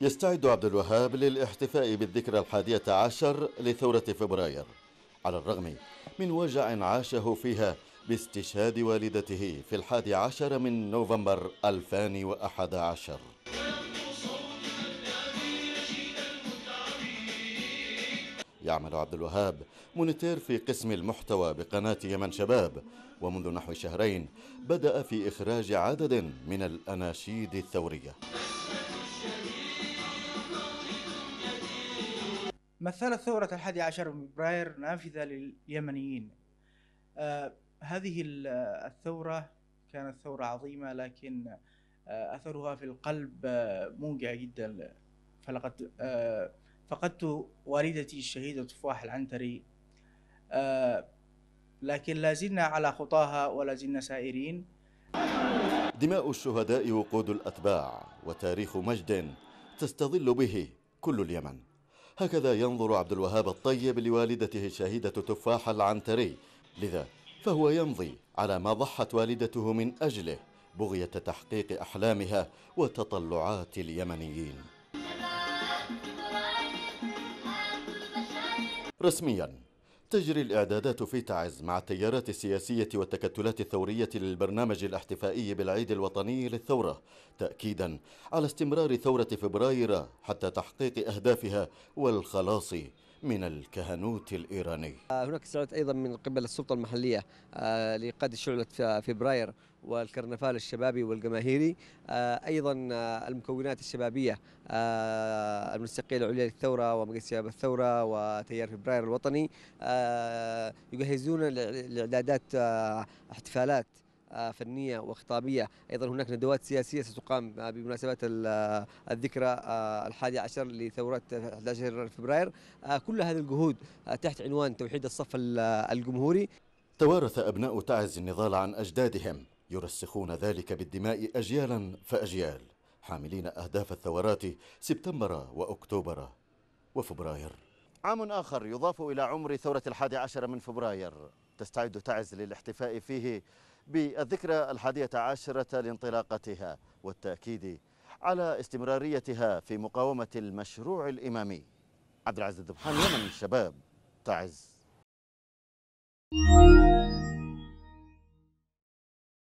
يستعد عبد الوهاب للاحتفاء بالذكرى الحادية عشر لثورة فبراير على الرغم من وجع عاشه فيها باستشهاد والدته في الحادي عشر من نوفمبر 2011 يعمل عبد الوهاب مونيتير في قسم المحتوى بقناة يمن شباب ومنذ نحو شهرين بدأ في إخراج عدد من الأناشيد الثورية مثلت ثورة الحادي عشر من فبراير نافذة لليمنيين آه، هذه الثورة كانت ثورة عظيمة لكن آه، أثرها في القلب آه، موجع جدا فلقد فقدت والدتي الشهيدة تفاح العنتري لكن لازلنا على خطاها ولازلنا سائرين دماء الشهداء وقود الأتباع وتاريخ مجد تستظل به كل اليمن هكذا ينظر عبد الوهاب الطيب لوالدته الشهيدة تفاح العنتري لذا فهو يمضي على ما ضحت والدته من أجله بغية تحقيق أحلامها وتطلعات اليمنيين رسمياً تجري الإعدادات في تعز مع التيارات السياسية والتكتلات الثورية للبرنامج الاحتفائي بالعيد الوطني للثورة تأكيدا على استمرار ثورة فبراير حتى تحقيق أهدافها والخلاص من الكهنوت الإيراني آه، هناك استعداد أيضا من قبل السلطة المحلية آه، شعلت في فبراير والكرنفال الشبابي والجماهيري آه، أيضا المكونات الشبابية المنسقية العليا للثورة ومجلس شباب الثورة وتيار فبراير الوطني يجهزون لإعدادات احتفالات آه، فنيه وخطابيه ايضا هناك ندوات سياسيه ستقام آه، بمناسبه آه، الذكرى الحادي عشر لثوره 11 فبراير كل هذه الجهود تحت عنوان توحيد الصف الجمهوري توارث ابناء تعز النضال عن اجدادهم يرسخون ذلك بالدماء اجيالا فاجيال حاملين اهداف الثورات سبتمبر واكتوبر وفبراير عام آخر يضاف إلى عمر ثورة الحادي عشر من فبراير تستعد تعز للاحتفاء فيه بالذكرى الحادية عشرة لانطلاقتها والتأكيد على استمراريتها في مقاومة المشروع الإمامي عبد العزيز الدبحان يمن الشباب تعز